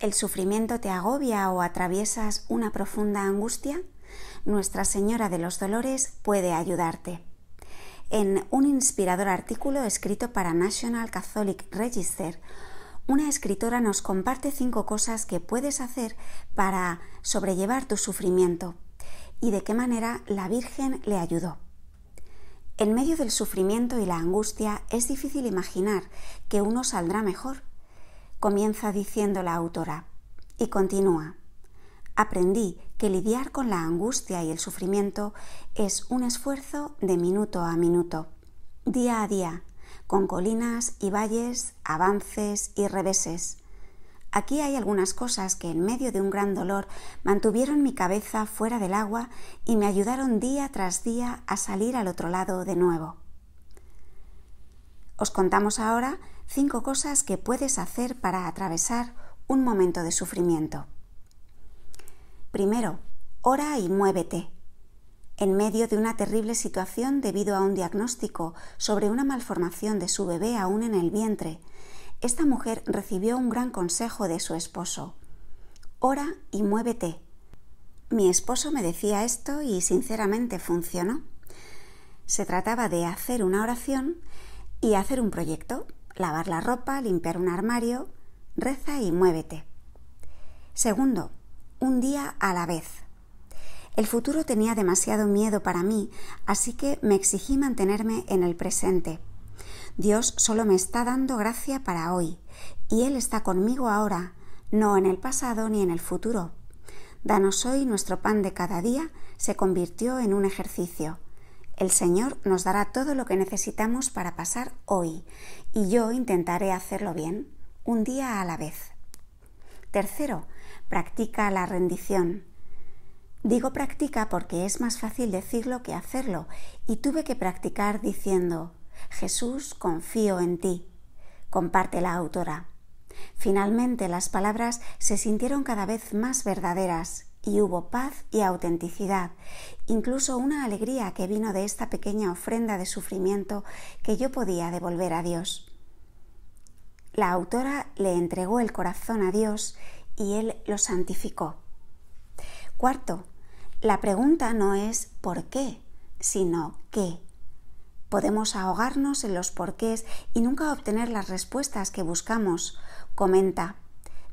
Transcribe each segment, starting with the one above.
el sufrimiento te agobia o atraviesas una profunda angustia, Nuestra Señora de los Dolores puede ayudarte. En un inspirador artículo escrito para National Catholic Register, una escritora nos comparte cinco cosas que puedes hacer para sobrellevar tu sufrimiento y de qué manera la Virgen le ayudó. En medio del sufrimiento y la angustia es difícil imaginar que uno saldrá mejor comienza diciendo la autora, y continúa. Aprendí que lidiar con la angustia y el sufrimiento es un esfuerzo de minuto a minuto, día a día, con colinas y valles, avances y reveses. Aquí hay algunas cosas que en medio de un gran dolor mantuvieron mi cabeza fuera del agua y me ayudaron día tras día a salir al otro lado de nuevo. Os contamos ahora cinco cosas que puedes hacer para atravesar un momento de sufrimiento. Primero, ora y muévete. En medio de una terrible situación debido a un diagnóstico sobre una malformación de su bebé aún en el vientre, esta mujer recibió un gran consejo de su esposo. Ora y muévete. Mi esposo me decía esto y sinceramente funcionó. Se trataba de hacer una oración y hacer un proyecto, lavar la ropa, limpiar un armario, reza y muévete. Segundo, un día a la vez. El futuro tenía demasiado miedo para mí, así que me exigí mantenerme en el presente. Dios solo me está dando gracia para hoy, y Él está conmigo ahora, no en el pasado ni en el futuro. Danos hoy nuestro pan de cada día se convirtió en un ejercicio el Señor nos dará todo lo que necesitamos para pasar hoy y yo intentaré hacerlo bien, un día a la vez. Tercero, practica la rendición. Digo practica porque es más fácil decirlo que hacerlo y tuve que practicar diciendo, Jesús, confío en ti. Comparte la autora. Finalmente las palabras se sintieron cada vez más verdaderas y hubo paz y autenticidad, incluso una alegría que vino de esta pequeña ofrenda de sufrimiento que yo podía devolver a Dios. La autora le entregó el corazón a Dios y Él lo santificó. Cuarto, la pregunta no es ¿por qué? sino ¿qué? Podemos ahogarnos en los porqués y nunca obtener las respuestas que buscamos, comenta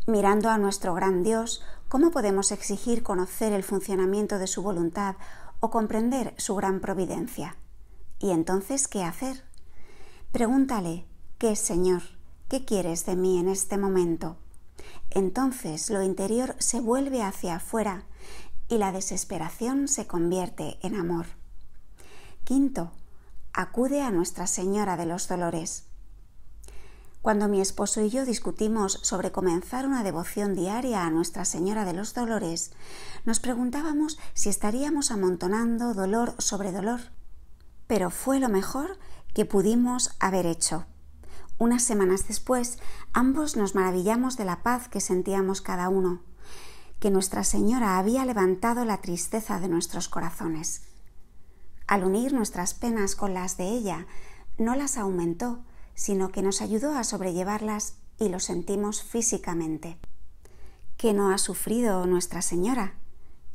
mirando a nuestro gran Dios ¿Cómo podemos exigir conocer el funcionamiento de su voluntad o comprender su gran providencia? ¿Y entonces qué hacer? Pregúntale, ¿qué Señor? ¿Qué quieres de mí en este momento? Entonces lo interior se vuelve hacia afuera y la desesperación se convierte en amor. Quinto, acude a Nuestra Señora de los Dolores. Cuando mi esposo y yo discutimos sobre comenzar una devoción diaria a Nuestra Señora de los Dolores, nos preguntábamos si estaríamos amontonando dolor sobre dolor. Pero fue lo mejor que pudimos haber hecho. Unas semanas después, ambos nos maravillamos de la paz que sentíamos cada uno, que Nuestra Señora había levantado la tristeza de nuestros corazones. Al unir nuestras penas con las de ella, no las aumentó, sino que nos ayudó a sobrellevarlas y lo sentimos físicamente. ¿Qué no ha sufrido Nuestra Señora?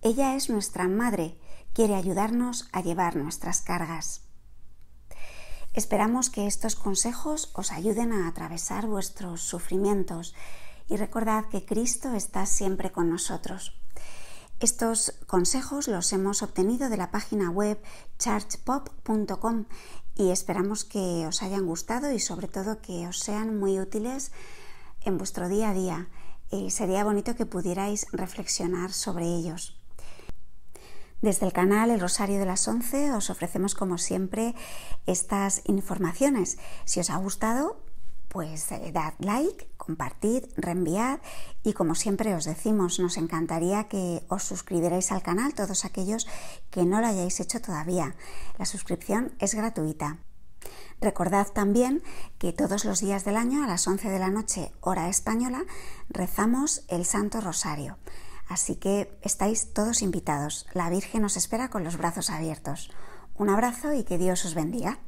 Ella es nuestra Madre, quiere ayudarnos a llevar nuestras cargas. Esperamos que estos consejos os ayuden a atravesar vuestros sufrimientos y recordad que Cristo está siempre con nosotros. Estos consejos los hemos obtenido de la página web chargepop.com y esperamos que os hayan gustado y sobre todo que os sean muy útiles en vuestro día a día. sería bonito que pudierais reflexionar sobre ellos. Desde el canal El Rosario de las Once os ofrecemos como siempre estas informaciones. Si os ha gustado, pues eh, dad like, compartid, reenviad y como siempre os decimos, nos encantaría que os suscribierais al canal todos aquellos que no lo hayáis hecho todavía. La suscripción es gratuita. Recordad también que todos los días del año a las 11 de la noche, hora española, rezamos el Santo Rosario. Así que estáis todos invitados. La Virgen os espera con los brazos abiertos. Un abrazo y que Dios os bendiga.